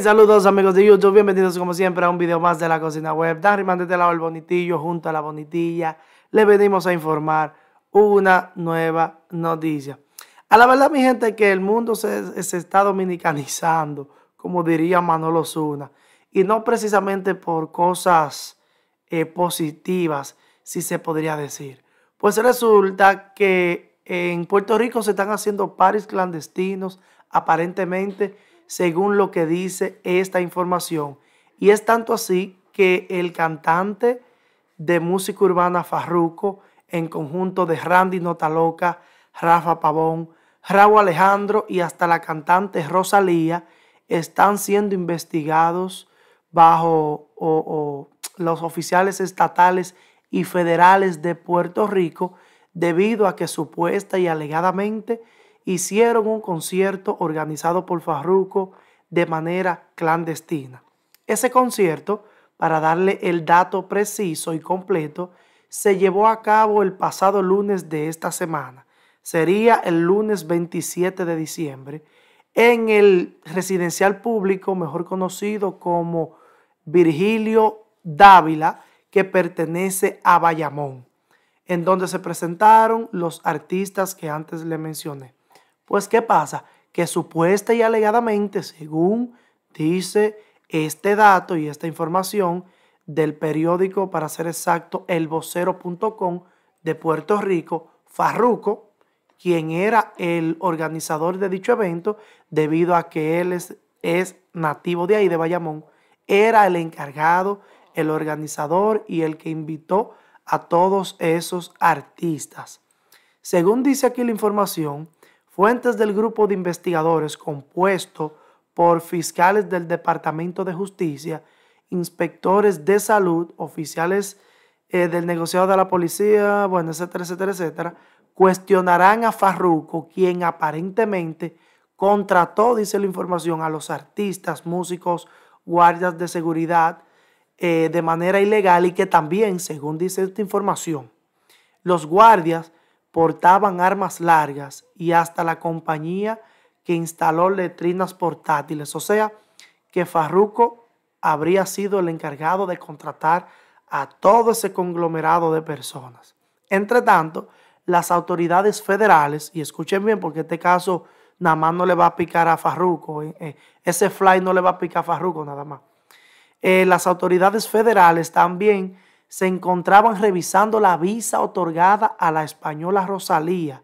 saludos amigos de YouTube, bienvenidos como siempre a un video más de la cocina web. Dan de lado el bonitillo, junto a la bonitilla, le venimos a informar una nueva noticia. A la verdad, mi gente, que el mundo se, está dominicanizando, como diría Manolo Zuna, y no precisamente por cosas eh, positivas, si se podría decir. Pues resulta que en Puerto Rico se están haciendo pares clandestinos, aparentemente según lo que dice esta información. Y es tanto así que el cantante de música urbana Farruco, en conjunto de Randy Notaloca, Rafa Pavón, Raúl Alejandro y hasta la cantante Rosalía, están siendo investigados bajo los oficiales estatales y federales de Puerto Rico debido a que supuesta y alegadamente hicieron un concierto organizado por Farruco de manera clandestina. Ese concierto, para darle el dato preciso y completo, se llevó a cabo el pasado lunes de esta semana. Sería el lunes 27 de diciembre en el residencial público, mejor conocido como Virgilio Dávila, que pertenece a Bayamón, en donde se presentaron los artistas que antes le mencioné. Pues ¿qué pasa? Que supuesta y alegadamente, según dice este dato y esta información del periódico, para ser exacto, elvocero.com de Puerto Rico, Farruco, quien era el organizador de dicho evento, debido a que él es, es nativo de ahí, de Bayamón, era el encargado, el organizador y el que invitó a todos esos artistas. Según dice aquí la información, Fuentes del grupo de investigadores compuesto por fiscales del Departamento de Justicia, inspectores de salud, oficiales eh, del negociado de la policía, bueno, etcétera, etcétera, etcétera, cuestionarán a Farruco, quien aparentemente contrató, dice la información, a los artistas, músicos, guardias de seguridad eh, de manera ilegal y que también, según dice esta información, los guardias portaban armas largas y hasta la compañía que instaló letrinas portátiles. O sea, que Farruco habría sido el encargado de contratar a todo ese conglomerado de personas. Entre tanto, las autoridades federales, y escuchen bien porque este caso nada más no le va a picar a Farruco, eh, eh, ese fly no le va a picar a Farruco nada más. Eh, las autoridades federales también se encontraban revisando la visa otorgada a la española Rosalía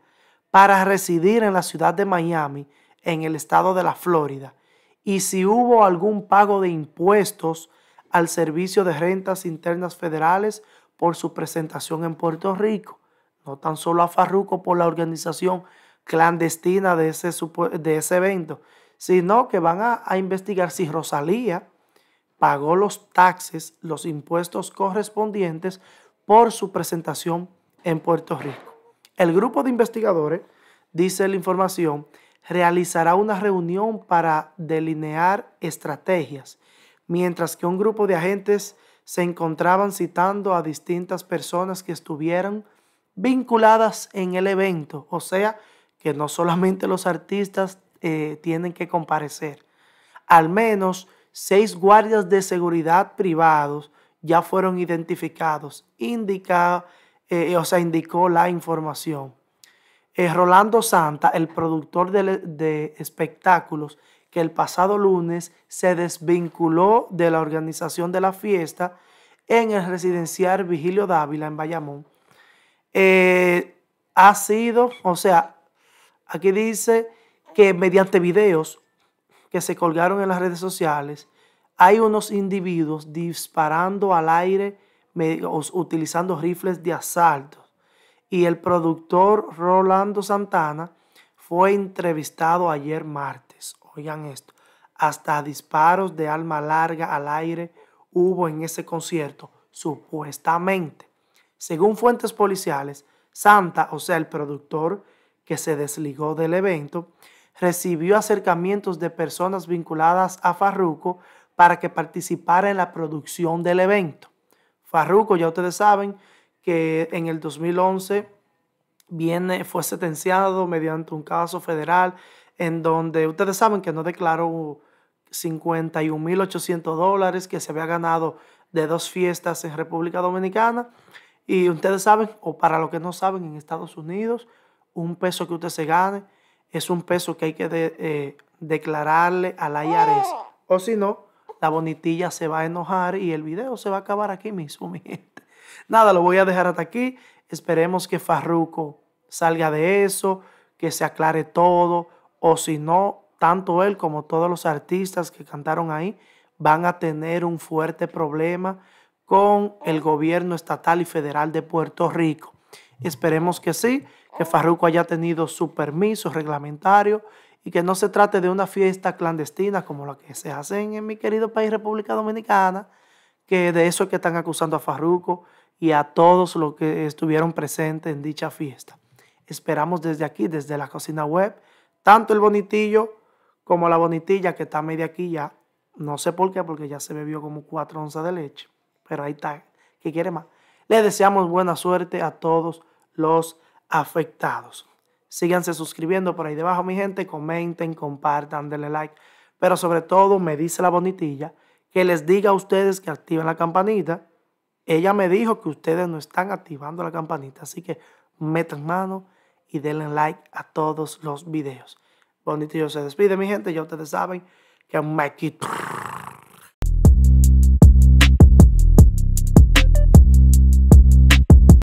para residir en la ciudad de Miami, en el estado de la Florida, y si hubo algún pago de impuestos al Servicio de Rentas Internas Federales por su presentación en Puerto Rico, no tan solo a Farruco por la organización clandestina de ese, de ese evento, sino que van a, a investigar si Rosalía pagó los taxes, los impuestos correspondientes por su presentación en Puerto Rico. El grupo de investigadores, dice la información, realizará una reunión para delinear estrategias, mientras que un grupo de agentes se encontraban citando a distintas personas que estuvieran vinculadas en el evento, o sea, que no solamente los artistas eh, tienen que comparecer, al menos seis guardias de seguridad privados ya fueron identificados, indica, eh, eh, o sea, indicó la información. Eh, Rolando Santa, el productor de, espectáculos, que el pasado lunes se desvinculó de la organización de la fiesta en el residencial Vigilio Dávila en Bayamón. ha sido, o sea, aquí dice que mediante videos que se colgaron en las redes sociales, hay unos individuos disparando al aire utilizando rifles de asalto. Y el productor Rolando Santana fue entrevistado ayer martes. Oigan esto, hasta disparos de alma larga al aire hubo en ese concierto, supuestamente. Según fuentes policiales, Santa, o sea, el productor que se desligó del evento, recibió acercamientos de personas vinculadas a Farruco para que participara en la producción del evento. Farruco, ya ustedes saben que en el 2011 viene, fue sentenciado mediante un caso federal en donde ustedes saben que no declaró 51.800 dólares que se había ganado de dos fiestas en República Dominicana. Y ustedes saben, o para los que no saben, en Estados Unidos, un peso que usted se gane es un peso que hay que eh, declararle al O si no, la bonitilla se va a enojar y el video se va a acabar aquí mismo, mi gente. Nada, lo voy a dejar hasta aquí. Esperemos que Farruco salga de eso, que se aclare todo. O si no, tanto él como todos los artistas que cantaron ahí van a tener un fuerte problema con el gobierno estatal y federal de Puerto Rico. Esperemos que sí que Farruko haya tenido su permiso reglamentario y que no se trate de una fiesta clandestina como la que se hace en mi querido país República Dominicana, que de eso es que están acusando a Farruco y a todos los que estuvieron presentes en dicha fiesta. Esperamos desde aquí, desde la cocina web, tanto el bonitillo como la bonitilla que está media aquí ya. No sé por qué, porque ya se bebió como cuatro onzas de leche, pero ahí está, ¿qué quiere más? Le deseamos buena suerte a todos los afectados. Síganse suscribiendo por ahí debajo, mi gente. Comenten, compartan, denle like. Pero sobre todo, me dice la bonitilla que les diga a ustedes que activen la campanita. Ella me dijo que ustedes no están activando la campanita. Así que metan mano y denle like a todos los videos. Bonitillo se despide, mi gente. Ya ustedes saben que me quito.